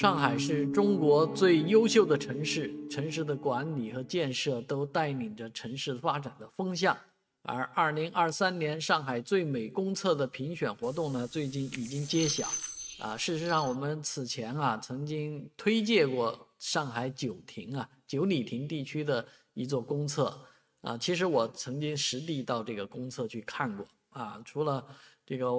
上海是中国最优秀的城市，城市的管理和建设都带领着城市发展的风向。而二零二三年上海最美公厕的评选活动呢，最近已经揭晓。啊，事实上，我们此前啊曾经推介过上海九亭啊九里亭地区的一座公厕。啊，其实我曾经实地到这个公厕去看过。啊，除了这个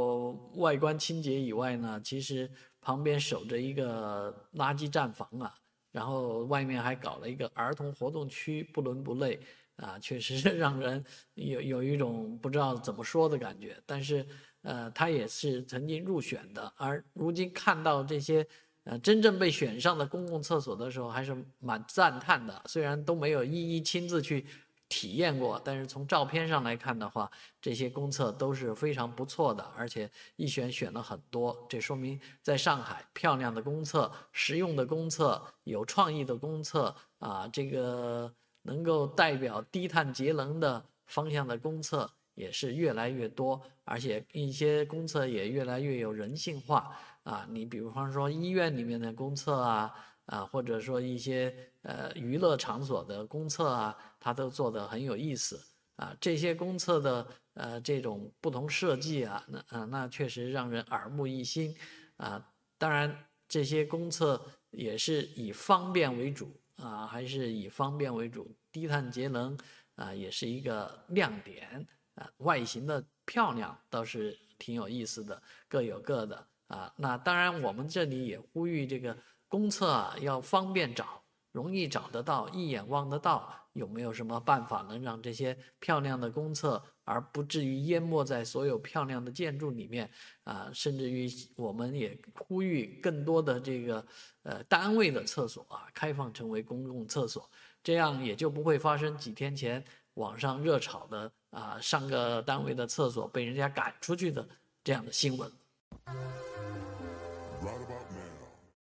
外观清洁以外呢，其实。旁边守着一个垃圾站房啊，然后外面还搞了一个儿童活动区，不伦不类啊，确实是让人有 有一种不知道怎么说的感觉。但是，呃，他也是曾经入选的，而如今看到这些，呃，真正被选上的公共厕所的时候，还是蛮赞叹的。虽然都没有一一亲自去。体验过，但是从照片上来看的话，这些公厕都是非常不错的，而且一选选了很多，这说明在上海，漂亮的公厕、实用的公厕、有创意的公厕啊，这个能够代表低碳节能的方向的公厕也是越来越多，而且一些公厕也越来越有人性化啊，你比方说医院里面的公厕啊。啊，或者说一些呃娱乐场所的公厕啊，它都做得很有意思啊。这些公厕的呃这种不同设计啊，那啊那确实让人耳目一新啊。当然，这些公厕也是以方便为主啊，还是以方便为主。低碳节能啊，也是一个亮点啊。外形的漂亮倒是挺有意思的，各有各的啊。那当然，我们这里也呼吁这个。公厕啊要方便找，容易找得到，一眼望得到。有没有什么办法能让这些漂亮的公厕而不至于淹没在所有漂亮的建筑里面？啊，甚至于我们也呼吁更多的这个呃单位的厕所啊开放成为公共厕所，这样也就不会发生几天前网上热炒的啊上个单位的厕所被人家赶出去的这样的新闻。